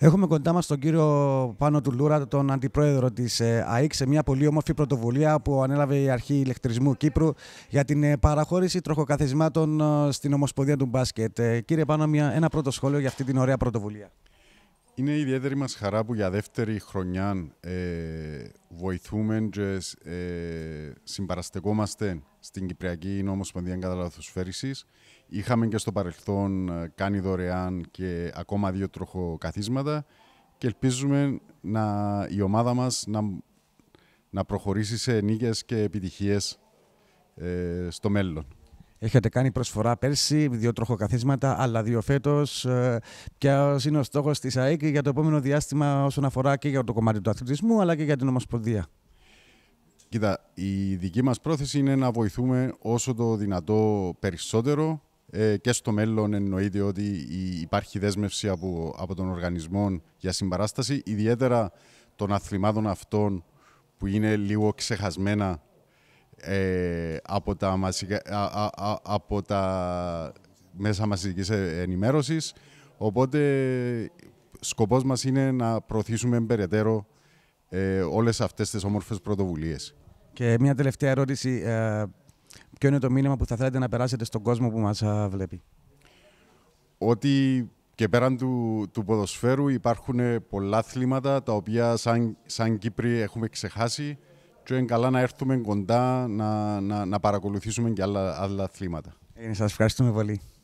Έχουμε κοντά μας τον κύριο Πάνο Τουλούρα, τον αντιπρόεδρο της ε, ΑΕΚ, σε μια πολύ όμορφη πρωτοβουλία που ανέλαβε η Αρχή Ηλεκτρισμού Κύπρου για την ε, παραχώρηση τροχοκαθισμάτων ε, στην Ομοσπονδία του Μπάσκετ. Κύριε Πάνο, μια, ένα πρώτο σχόλιο για αυτή την ωραία πρωτοβουλία. Είναι ιδιαίτερη μας χαρά που για δεύτερη χρονιά ε, βοηθούμε και ε, συμπαραστεκόμαστε στην Κυπριακή Νομοσπονδία Καταλαθοσφαίρησης. Είχαμε και στο παρελθόν ε, κάνει δωρεάν και ακόμα δύο τροχοκαθίσματα και ελπίζουμε να, η ομάδα μας να, να προχωρήσει σε νίκες και επιτυχίες ε, στο μέλλον. Έχετε κάνει προσφορά πέρσι, δύο τροχοκαθίσματα, άλλα δύο φέτος. Ε, Ποιος είναι ο στόχος της ΑΕΚ για το επόμενο διάστημα όσον αφορά και για το κομμάτι του αθλητισμού αλλά και για την Ομοσπονδία. Κοίτα, η δική μας πρόθεση είναι να βοηθούμε όσο το δυνατό περισσότερο ε, και στο μέλλον εννοείται ότι υπάρχει δέσμευση από, από τον οργανισμό για συμπαράσταση, ιδιαίτερα των αθλημάτων αυτών που είναι λίγο ξεχασμένα ε, από, τα α, α, μέσα μαζικής ενημέρωσης. Οπότε σκοπός μας είναι να προωθήσουμε περαιτέρω ε, όλες αυτές τις όμορφες πρωτοβουλίες. Και μια τελευταία ερώτηση. Ε, ποιο είναι το μήνυμα που θα θέλετε να περάσετε στον κόσμο που μας ε, βλέπει. Ότι και πέραν του, του ποδοσφαίρου υπάρχουν πολλά θλήματα τα οποία σαν, σαν Κύπροι έχουμε ξεχάσει και είναι καλά να έρθουμε κοντά να, να, να παρακολουθήσουμε και άλλα, άλλα αθλήματα. Ε, σας ευχαριστούμε πολύ.